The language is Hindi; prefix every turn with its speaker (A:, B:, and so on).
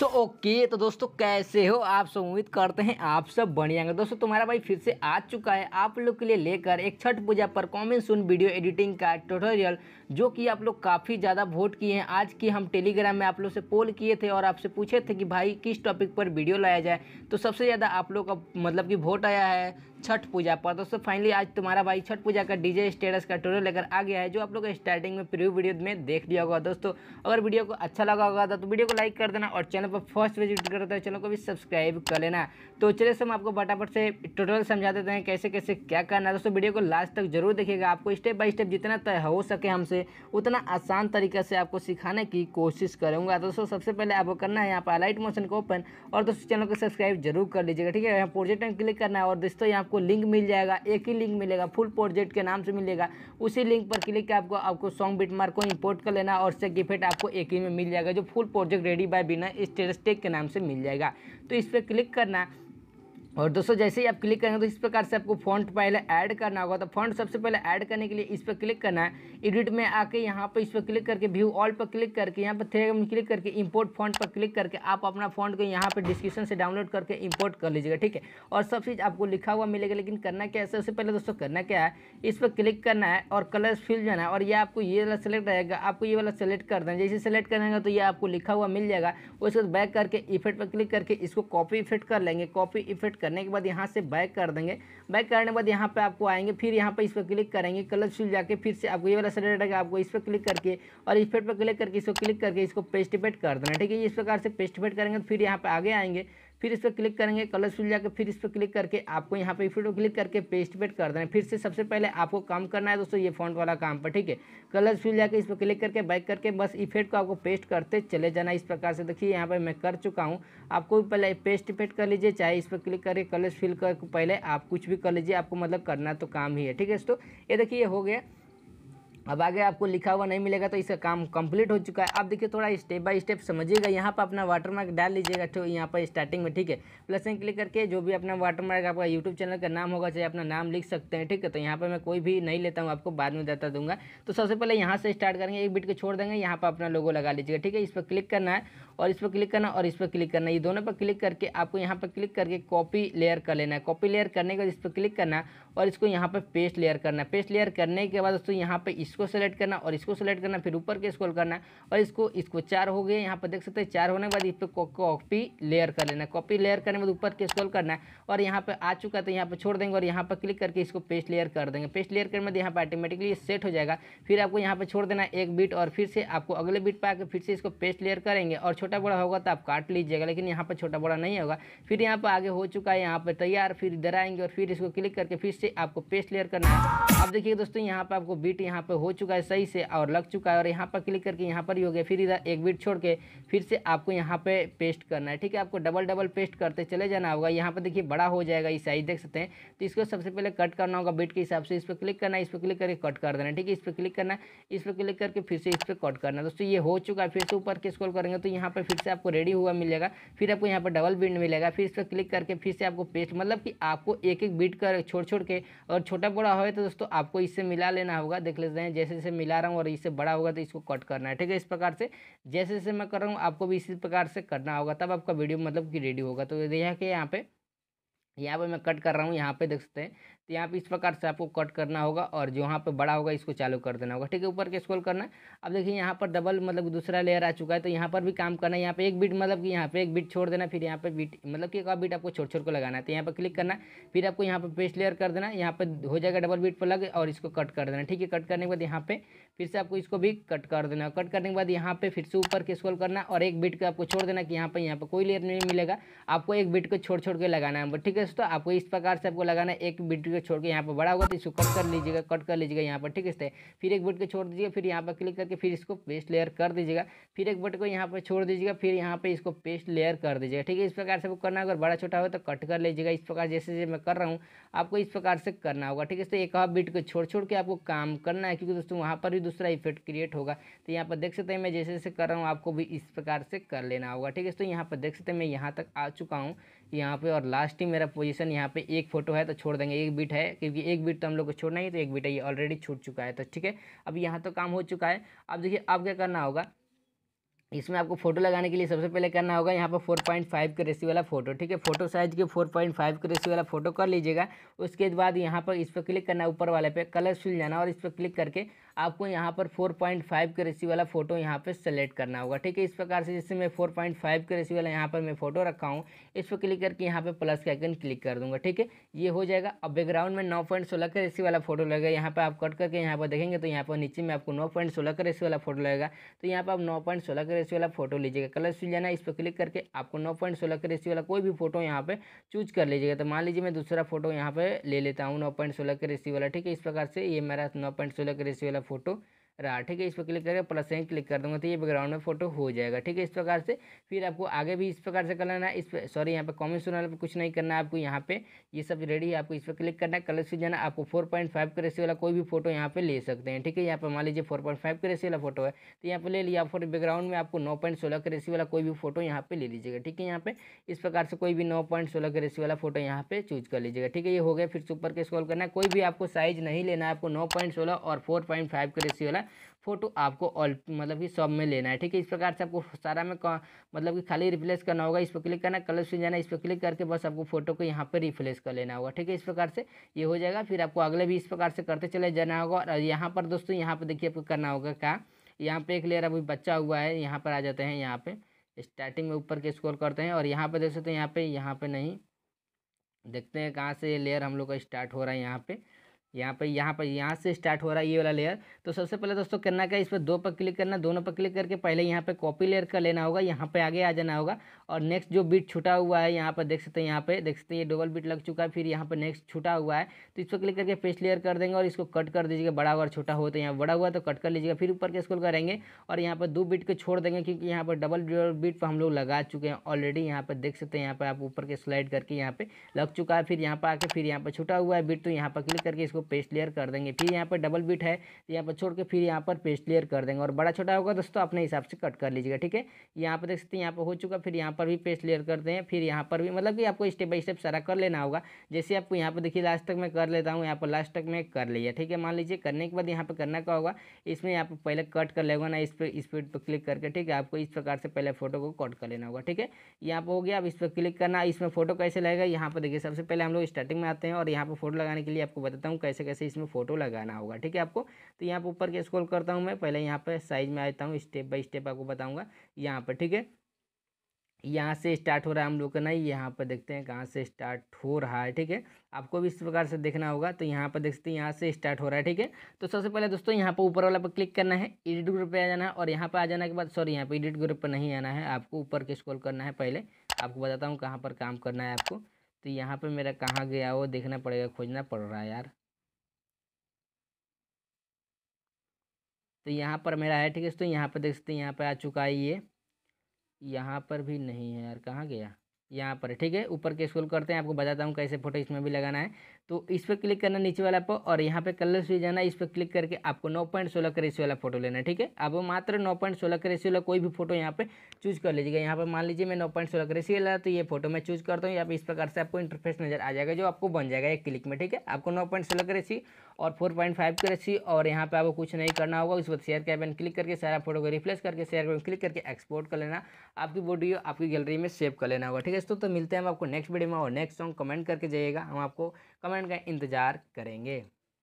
A: सो so, ओके okay, तो दोस्तों कैसे हो आप सब उम्मीद करते हैं आप सब बढ़िया होंगे दोस्तों तुम्हारा भाई फिर से आ चुका है आप लोग के लिए लेकर एक छठ पूजा पर कॉमेंट सुन वीडियो एडिटिंग का ट्यूटोरियल जो कि आप लोग काफ़ी ज़्यादा वोट किए हैं आज की हम टेलीग्राम में आप लोग से पोल किए थे और आपसे पूछे थे कि भाई किस टॉपिक पर वीडियो लाया जाए तो सबसे ज़्यादा आप लोग का मतलब कि वोट आया है छठ पूजा पर दोस्तों फाइनली आज तुम्हारा भाई छठ पूजा का डीजे स्टेटस का टोटल लेकर आ गया है जो आप लोग स्टार्टिंग में प्रीव्यू वीडियो में देख लिया होगा दोस्तों अगर वीडियो को अच्छा लगा होगा तो वीडियो को लाइक कर देना और चैनल पर फर्स्ट विजिट करते हैं चैनल तो को भी सब्सक्राइब कर लेना तो चलिए हम आपको फटाफट से टोटल समझा देते हैं कैसे कैसे क्या करना है दोस्तों वीडियो को लास्ट तक जरूर देखिएगा आपको स्टेप बाई स्टेप जितना तय हो सके हमसे उतना आसान तरीके से आपको सिखाने की कोशिश करूँगा दोस्तों सबसे पहले आपको करना है यहाँ पर लाइट मोशन को ओपन और दोस्तों चैनल को सब्सक्राइब जरूर कर लीजिएगा ठीक है यहाँ प्रोजेक्ट में क्लिक करना है और दोस्तों यहाँ आपको लिंक मिल जाएगा एक ही लिंक मिलेगा फुल प्रोजेक्ट के नाम से मिलेगा उसी लिंक पर क्लिक कर आपको आपको सॉन्ग बिट मार्क को इंपोर्ट कर लेना और सेक इफेक्ट आपको एक ही में मिल जाएगा जो फुल प्रोजेक्ट रेडी बाय बिना स्टेटस टेक के नाम से मिल जाएगा तो इस पर क्लिक करना और दोस्तों जैसे ही आप क्लिक करेंगे तो इस प्रकार से आपको फॉन्ट पहले ऐड करना होगा तो फॉन्ट सबसे पहले ऐड करने के लिए इस पर क्लिक करना है एडिट में आके यहाँ पर इस पर क्लिक करके व्यू ऑल पर क्लिक करके यहाँ पर थे क्लिक करके इंपोर्ट फॉन्ट पर क्लिक करके आप अपना फॉन्ट को यहाँ पर डिस्क्रिप्शन से डाउनलोड करके इम्पोर्ट कर लीजिएगा ठीक है और सब चीज़ आपको लिखा हुआ मिलेगा लेकिन करना क्या है सबसे पहले दोस्तों करना क्या है इस पर क्लिक करना है और कलर फिल जाना है और ये आपको ये वाला सेलेक्ट रहेगा आपको ये वाला सेलेक्ट कर देना जैसे सेलेक्ट करेंगे तो ये आपको लिखा हुआ मिल जाएगा उसके बाद बैक करके इफेक्ट पर क्लिक करके इसको कॉपी इफेक्ट कर लेंगे कॉपी इफेक्ट करने के बाद यहाँ से बैक कर देंगे बैक करने के बाद यहाँ पे आपको आएंगे फिर यहाँ पे इस पर क्लिक करेंगे कलर फिल जाके फिर से आपको ये वाला सेलेक्ट रहेगा आपको इस पर क्लिक करके और इस पर क्लिक करके इसको क्लिक करके इसको पेस्टिपेट कर देना ठीक है इस प्रकार से पेस्टिपेट करेंगे तो फिर यहाँ पर आगे आएंगे फिर इस पर क्लिक करेंगे कलर सुल जाकर फिर इस पर क्लिक करके आपको यहाँ पे फोटो क्लिक करके पेस्ट पेट कर देना है फिर से सबसे पहले आपको काम करना है दोस्तों ये फॉन्ट वाला काम पर ठीक है कलर फिल जाकर इस पर क्लिक करके बैक करके बस इफेक्ट को आपको पेस्ट करते चले जाना इस प्रकार से देखिए यहाँ पर मैं कर चुका हूँ आपको पहले पेस्ट इफेक्ट कर लीजिए चाहे इस पर क्लिक करके कलर फिल कर पहले आप कुछ भी कर लीजिए आपको मतलब करना तो काम ही है ठीक है दोस्तों ये देखिए हो गया अब आगे आपको लिखा हुआ नहीं मिलेगा तो इसका काम कंप्लीट हो चुका है अब देखिए थोड़ा स्टेप बाय स्टेप समझिएगा यहाँ पर अपना वाटरमार्क डाल लीजिएगा तो यहाँ पर स्टार्टिंग में ठीक है प्लस में क्लिक करके जो भी अपना वाटरमार्क आपका यूट्यूब चैनल का नाम होगा चाहे अपना नाम लिख सकते हैं ठीक है तो यहाँ पर मैं कोई भी नहीं लेता हूँ आपको बाद में बता दूंगा तो सबसे पहले यहाँ से स्टार्ट करेंगे एक बिट को छोड़ देंगे यहाँ पर अपना लोगो लगा लीजिएगा ठीक है इस पर क्लिक करना है और इस पर क्लिक करना और इस पर क्लिक करना ये दोनों पर क्लिक करके आपको यहाँ पर क्लिक करके कॉपी लेयर कर लेना है कॉपी लेयर करने के बाद इस पर क्लिक करना और इसको यहाँ पर पेस्ट लेयर करना है पेस्ट लेयर करने के बाद दोस्तों यहाँ पर इसको सेलेक्ट करना और इसको सेलेक्ट करना फिर ऊपर के स्कॉल करना और इसको इसको चार हो गए यहाँ पर देख सकते हैं चार होने के बाद इस पर कॉपी लेयर कर लेना कॉपी लेयर करने के बाद ऊपर के स्क्रॉल करना और यहाँ पर आ चुका तो यहाँ पर छोड़ देंगे और यहाँ पर क्लिक करके इसको पेस्ट लेयर कर देंगे पेस्ट लेयर करने में यहाँ पर ऑटोमेटिकली सेट हो जाएगा फिर आपको यहाँ पर छोड़ देना एक बीट और फिर से आपको अगले बीट पर आकर फिर से इसको पेस्ट लेयर करेंगे और छोटे छोटा बड़ा होगा तो आप काट लीजिएगा लेकिन यहाँ पर छोटा बड़ा नहीं होगा फिर यहाँ पर आगे हो चुका है यहाँ पर तैयार फिर इधर आएंगे और फिर इसको क्लिक करके फिर से आपको पेस्ट लेयर करना है अब देखिए दोस्तों यहाँ पर आपको बीट यहाँ पर हो चुका है सही से और लग चुका है और यहाँ पर क्लिक करके यहाँ पर ही हो गया फिर इधर एक बीट छोड़ के फिर से आपको यहाँ पर पेस्ट करना है ठीक है आपको डबल डबल पेस्ट करते चले जाना होगा यहाँ पर देखिए बड़ा हो जाएगा ये साइज देख सकते हैं तो इसको सबसे पहले कट करना होगा बीट के हिसाब से इस पर क्लिक करना है इस पर क्लिक करके कट कर देना है ठीक है इस पर क्लिक करना है इस पर क्लिक करके फिर से इस पर कट करना है दोस्तों ये हो चुका है फिर से ऊपर के स्क्रॉल करेंगे तो यहाँ पर पर फिर से आपको रेडी हुआ मिलेगा फिर आपको यहाँ पर डबल बीट मिलेगा फिर इस पर क्लिक करके फिर से आपको पेस्ट मतलब कि आपको एक एक बीट कर छोड़ छोड़ के और छोटा बड़ा हो तो दोस्तों आपको इससे मिला लेना होगा देख लेते हैं जैसे जैसे मिला रहा हूँ और इससे बड़ा होगा तो इसको कट करना है ठीक है इस प्रकार से जैसे जैसे मैं कर रहा हूँ आपको भी इसी प्रकार से करना होगा तब आपका वीडियो मतलब कि रेडी होगा तो यह कि यहाँ पे यहाँ पे मैं कट कर रहा हूँ यहाँ पे देख सकते हैं तो यहाँ पे इस प्रकार से आपको कट करना होगा और जो यहाँ पे बड़ा होगा इसको चालू कर देना होगा ठीक है ऊपर के स्क्रॉल करना अब देखिए यहाँ पर डबल मतलब दूसरा लेयर आ चुका है तो यहाँ पर भी काम करना है यहाँ पे एक बीट मतलब कि यहाँ पे एक बीट छोड़ देना फिर यहाँ पे बीट मतलब कि एक और बीट आपको छोड़ छोड़ को लगाना है तो यहाँ पर क्लिक करना फिर आपको यहाँ पर पेस्ट लेयर कर देना यहाँ पर हो जाएगा डबल बीट पर लग और इसको कट कर देना ठीक है कट करने के बाद यहाँ पे फिर से आपको इसको भी कट कर देना कट करने के बाद यहाँ पे फिर से ऊपर के स्क्रॉल करना और एक बीट का आपको छोड़ देना कि यहाँ पर यहाँ पर कोई लेयर नहीं मिलेगा आपको एक बीट को छोड़ छोड़ के लगाना है ठीक है दोस्तों आपको इस प्रकार से आपको लगाना है एक बीट को छोड़ के यहाँ पर बड़ा होगा तो इसको कट कर लीजिएगा कट कर लीजिएगा यहाँ पर ठीक है फिर एक बट को छोड़ दीजिएगा फिर यहाँ पर क्लिक करके फिर इसको पेस्ट लेयर कर दीजिएगा फिर एक बट को यहाँ पर छोड़ दीजिएगा फिर यहाँ पर इसको पेस्ट लेयर कर दीजिएगा ठीक है इस प्रकार से वो करना अगर बड़ा छोटा हो तो कट कर लीजिएगा इस प्रकार जैसे जैसे मैं कर रहा हूँ आपको इस प्रकार से करना होगा ठीक है एक हाफ बिट को छोड़ छोड़ के आपको काम करना है क्योंकि दोस्तों वहाँ पर भी दूसरा इफेक्ट क्रिएट होगा तो यहाँ पर देख सकते हैं मैं जैसे जैसे कर रहा हूँ आपको भी इस प्रकार से कर लेना होगा ठीक है तो यहाँ पर देख सकते हैं मैं यहाँ तक आ चुका हूँ यहाँ पे और लास्ट ही मेरा पोजीशन यहाँ पे एक फोटो है तो छोड़ देंगे एक बीट है क्योंकि एक बीट तो हम लोग को छोड़ना ही तो एक बीट है ये ऑलरेडी छूट चुका है तो ठीक है अब यहाँ तो काम हो चुका है अब देखिए अब क्या करना होगा इसमें आपको फोटो लगाने के लिए सबसे पहले करना होगा यहाँ पर फोर पॉइंट फाइव के रेसी वाला फोटो ठीक है फोटो साइज के फोर पॉइंट फाइव के रेसी वाला फोटो कर लीजिएगा उसके बाद यहाँ पर इस पर क्लिक करना है ऊपर वाले पे कलर फिल जाना और इस पर क्लिक करके आपको यहाँ पर 4.5 के रेसी वाला फ़ोटो यहाँ पे सेलेक्ट करना होगा ठीक है इस प्रकार से जैसे मैं 4.5 के रेसी वाला यहाँ पर मैं फ़ोटो रखा हूँ इस पर क्लिक करके यहाँ पे प्लस का आइकन क्लिक कर दूंगा ठीक है ये हो जाएगा अब बैकग्राउंड में नौ पॉइंट सोलह के रेसी वाला फ़ोटो लगेगा यहाँ पर आप कट करके यहाँ पर देखेंगे तो यहाँ पर नीचे में आपको नौ पॉइंट सोलह का रेसी वाला फ़ोटो लगेगा तो यहाँ पर आप नौ पॉइंट सोलह का रेसी वाला फ़ोटो लीजिएगा कलर फिल जाना इस पर क्लिक करके आपको नौ पॉइंट सोलह का रेसी वाला कोई भी फ़ोटो यहाँ पर चूज कर लीजिएगा तो मान लीजिए मैं दूसरा फ़ोटो यहाँ पर ले लेता हूँ नौ पॉइंट सोलह का रेसी वाला ठीक है इस प्रकार से ये मेरा नौ पॉइंट सोलह का रेसी वाला वाला फ़ोटो रहा ठीक है इस पर क्लिक करके प्लस साइन क्लिक कर दूंगा तो ये बैकग्राउंड में फोटो हो जाएगा ठीक है इस प्रकार से फिर आपको आगे भी इस प्रकार से लेना है इस पर सॉरी यहाँ पे कॉमेंट सुनने पर कुछ नहीं करना है आपको यहाँ पे ये सब रेडी है आपको इस पर क्लिक करना है कलर से जाना आपको फोर पॉइंट फाइव के रेसी वाला कोई भी फोटो यहाँ पे ले सकते हैं ठीक है यहाँ पर मान लीजिए फोर पॉइंट फाइव के रेसी वाला फोटो है तो यहाँ पर ले लिया फोटो बैकग्राउंड में आपको नौ पॉइंट सोलह के रेसी वाला कोई भी फोटो यहाँ पर ले लीजिएगा ठीक है यहाँ पे इस प्रकार से कोई भी नौ पॉइंट सोलह के रेसी वाला फोटो यहाँ पर चूज कर लीजिएगा ठीक है ये हो गया फिर सुपर के स्कॉल करना है कोई भी आपको साइज नहीं लेना है आपको नौ पॉइंट सोलह और फोर पॉइंट फाइव के रेसी वाला फोटो आपको ऑल मतलब कि सब में लेना है ठीक है इस प्रकार से आपको सारा में मतलब कि खाली रिप्लेस करना होगा इस पर क्लिक करना कलर से जाना इस पर क्लिक करके बस आपको फोटो को यहाँ पर रिप्लेस कर लेना होगा ठीक है इस प्रकार से ये हो जाएगा फिर आपको अगले भी इस प्रकार से करते चले जाना होगा और यहाँ पर दोस्तों यहाँ पर देखिए आपको करना होगा क्या यहाँ पर एक लेयर अभी बच्चा हुआ है यहाँ पर आ जाते हैं यहाँ पर स्टार्टिंग में ऊपर के स्कोर करते हैं और यहाँ पर देख सकते हैं यहाँ पर यहाँ पर नहीं देखते हैं कहाँ से ये लेयर हम लोग का स्टार्ट हो रहा है यहाँ पर यहाँ पर यहाँ पर यहाँ से स्टार्ट हो रहा है ये वाला लेयर तो सबसे पहले दोस्तों करना क्या इस पर दो पर क्लिक करना दोनों पर क्लिक करके पहले यहाँ पे कॉपी लेयर कर लेना होगा यहाँ पे आगे आ जाना होगा और नेक्स्ट जो बीट छुटा हुआ है यहाँ पर देख सकते हैं यहाँ पे देख सकते हैं ये डबल बीट लग चुका है फिर यहाँ पर नेक्स्ट छुटा हुआ है तो इस पर क्लिक करके पेस्ट लेयर कर देंगे और इसको कट कर दीजिएगा बड़ा हुआ और छोटा हो तो यहाँ बड़ा हुआ तो कट कर लीजिएगा फिर ऊपर के स्कूल करेंगे और यहाँ पर दो बीट को छोड़ देंगे क्योंकि यहाँ पर डबल बीट पर हम लोग लगा चुके हैं ऑलरेडी यहाँ पर देख सकते हैं यहाँ पर आप ऊपर के स्लाइड करके यहाँ पर लग चुका है फिर यहाँ पर आकर फिर यहाँ पर छुटा हुआ है बीट तो यहाँ पर क्लिक करके इसको इसको पेस्ट लेयर कर देंगे फिर यहाँ पर डबल बीट है तो यहाँ पर छोड़ के फिर यहाँ पर पेस्ट लेयर कर देंगे और बड़ा छोटा होगा दोस्तों अपने हिसाब से कट कर लीजिएगा ठीक है यहाँ पर देख सकते हैं यहाँ पर हो चुका फिर यहाँ पर भी पेस्ट लेयर करते हैं फिर यहाँ पर भी मतलब कि आपको स्टेप बाई स्टेप सारा कर लेना होगा जैसे आपको यहाँ पर देखिए लास्ट तक मैं कर लेता हूँ यहाँ पर लास्ट तक मैं कर लिया ठीक है मान लीजिए करने के बाद यहाँ पर करना क्या होगा इसमें यहाँ पर पहले कट कर लेगा ना इस पर स्पीड पर क्लिक करके ठीक है आपको इस प्रकार से पहले फोटो को कट कर लेना होगा ठीक है यहाँ पर हो गया अब इस पर क्लिक करना इसमें फोटो कैसे लगेगा यहाँ पर देखिए सबसे पहले हम लोग स्टार्टिंग में आते हैं और यहाँ पर फोटो लगाने के लिए आपको बताता हूँ कैसे कैसे इसमें फ़ोटो लगाना होगा ठीक है आपको तो यहाँ पर ऊपर के स्क्रॉल करता हूँ मैं पहले यहाँ पर साइज में आता हूँ स्टेप बाई स्टेप आपको बताऊँगा यहाँ पर ठीक है यहाँ से स्टार्ट हो रहा है हम लोग का नहीं यहाँ पर देखते हैं कहाँ से स्टार्ट हो रहा है ठीक है आपको भी इस प्रकार से देखना होगा तो यहाँ पर देख सकते हैं यहाँ से स्टार्ट हो रहा है ठीक है तो सबसे पहले दोस्तों यहाँ पर ऊपर वाला पर क्लिक करना है एडिट ग्रुप पे आ जाना है और यहाँ पर आ जाने के बाद सॉरी यहाँ पर एडिट ग्रुप पर नहीं आना है आपको ऊपर के स्क्रॉल करना है पहले आपको बताता हूँ कहाँ पर काम करना है आपको तो यहाँ पर मेरा कहाँ गया वो देखना पड़ेगा खोजना पड़ रहा है यार तो यहाँ पर मेरा है ठीक है तो यहाँ पर देख सकते हैं यहाँ पर आ चुका है ये यहाँ पर भी नहीं है यार कहाँ गया यहाँ पर ठीक है ऊपर के स्कूल करते हैं आपको बताता हूँ कैसे फोटो इसमें भी लगाना है तो इस पर क्लिक करना नीचे वाला पर और यहाँ पे कलर से जाना इस पर क्लिक करके आपको नौ पॉइंट सोलह का रेशियो वाला फोटो लेना है ठीक है आप मात्र नौ पॉइंट सोलह का रेशियो वाला कोई भी फोटो यहाँ पे चूज कर लीजिएगा यहाँ पर मान लीजिए मैं नौ पॉइंट सोलह का रेशियो वाला तो ये फोटो मैं चूज करता हूँ यहाँ पर इस प्रकार से आपको इंटरफेस नजर आ जाएगा जो आपको बन जाएगा एक क्लिक में ठीक है आपको नौ पॉइंट सोलह का रेशियो और फोर पॉइंट फाइव का रेशियो और यहाँ पर आपको कुछ नहीं करना होगा उस पर शेयर कैबन क्लिक करके सारा फोटो को रिफ्लेस करके शेयर क्लिक करके एक्सपोर्ट कर लेना आपकी वीडियो आपकी गैलरी में सेव कर लेना होगा ठीक है दोस्तों तो मिलते हैं हम आपको नेक्स्ट वीडियो में और नेक्स्ट सॉन्ग कमेंट करके जाइएगा हम आपको कमेंट का इंतजार करेंगे